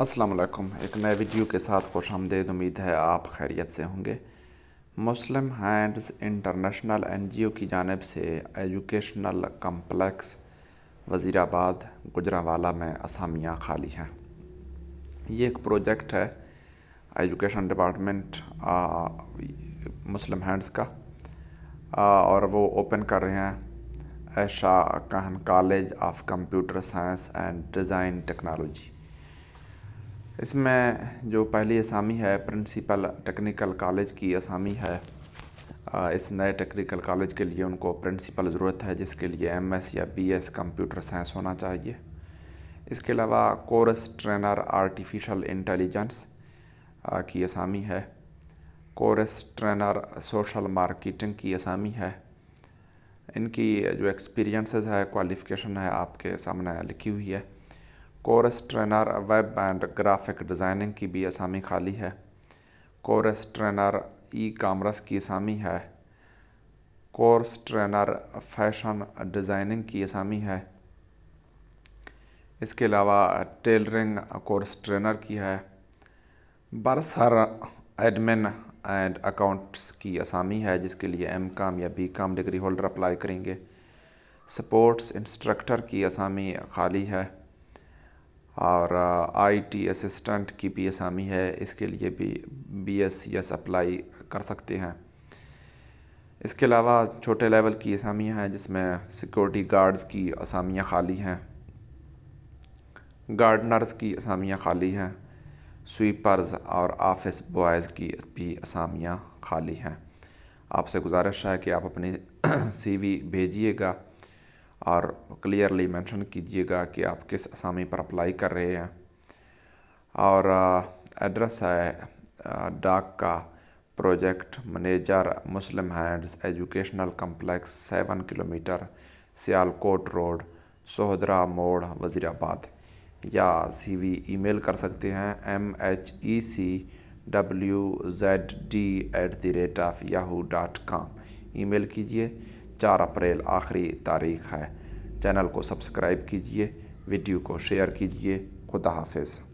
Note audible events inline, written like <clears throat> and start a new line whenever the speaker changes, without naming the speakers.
अस्सलाम वालेकुम एक नए वीडियो के साथ खुश आमदेद उम्मीद है आप खैरियत से होंगे मुस्लिम हैंड्स इंटरनेशनल एनजीओ की जानब से एजुकेशनल कम्प्लेक्स वज़ीराबाद गुजरावाला में असामियाँ खाली हैं ये एक प्रोजेक्ट है एजुकेशन डिपार्टमेंट मुस्लिम हैंड्स का आ, और वो ओपन कर रहे हैं ऐशा कहन college of computer science and design technology इसमें जो पहली असामी है प्रिंसिपल टेक्निकल कॉलेज की असामी है इस नए टेक्निकल कॉलेज के लिए उनको प्रिंसिपल ज़रूरत है जिसके लिए एमएस या बीएस कंप्यूटर साइंस होना चाहिए इसके अलावा कोर्स ट्रेनर आर्टिफिशियल इंटेलिजेंस की असामी है कोर्स ट्रेनर सोशल मार्केटिंग की असामी है इनकी जो एक्सपीरियंसेस है क्वालिफ़िकेशन है आपके सामने लिखी हुई है course trainer web and graphic designing की भी असामी खाली है कोरस ट्रेनर ई कामर्स की असामी है कोर्स ट्रेनर फैशन डिज़ाइनिंग की असामी है इसके अलावा टेलरिंग कोर्स ट्रेनर की है बरसर एडमिन एंड अकाउंट्स की असामी है जिसके लिए एम काम या B com degree holder apply करेंगे स्पोर्ट्स इंस्ट्रक्टर की असामी खाली है और आईटी असिस्टेंट की भी आसामी है इसके लिए भी बी एस एस अप्लाई कर सकते हैं इसके अलावा छोटे लेवल की असामियाँ हैं जिसमें सिक्योरिटी गार्ड्स की असामियाँ खाली हैं गार्डनर्स की असामियाँ खाली हैं स्वीपर्स और ऑफिस बॉयज़ की भी असामियाँ खाली हैं आपसे गुजारिश है कि आप अपनी सीवी <clears throat> भेजिएगा और क्लियरली मेंशन कीजिएगा कि आप किस असामी पर अप्लाई कर रहे हैं और एड्रेस uh, है uh, डाक का project manager Muslim hands educational complex seven kilometre Sialkot road Sohdra मोड़ वज़ीराबाद या सीवी ईमेल कर सकते हैं M H E C W Z D at the rate of Yahoo dot com email कीजिए चार अप्रैल आखिरी तारीख है चैनल को सब्सक्राइब कीजिए वीडियो को शेयर कीजिए खुदा हाफिज़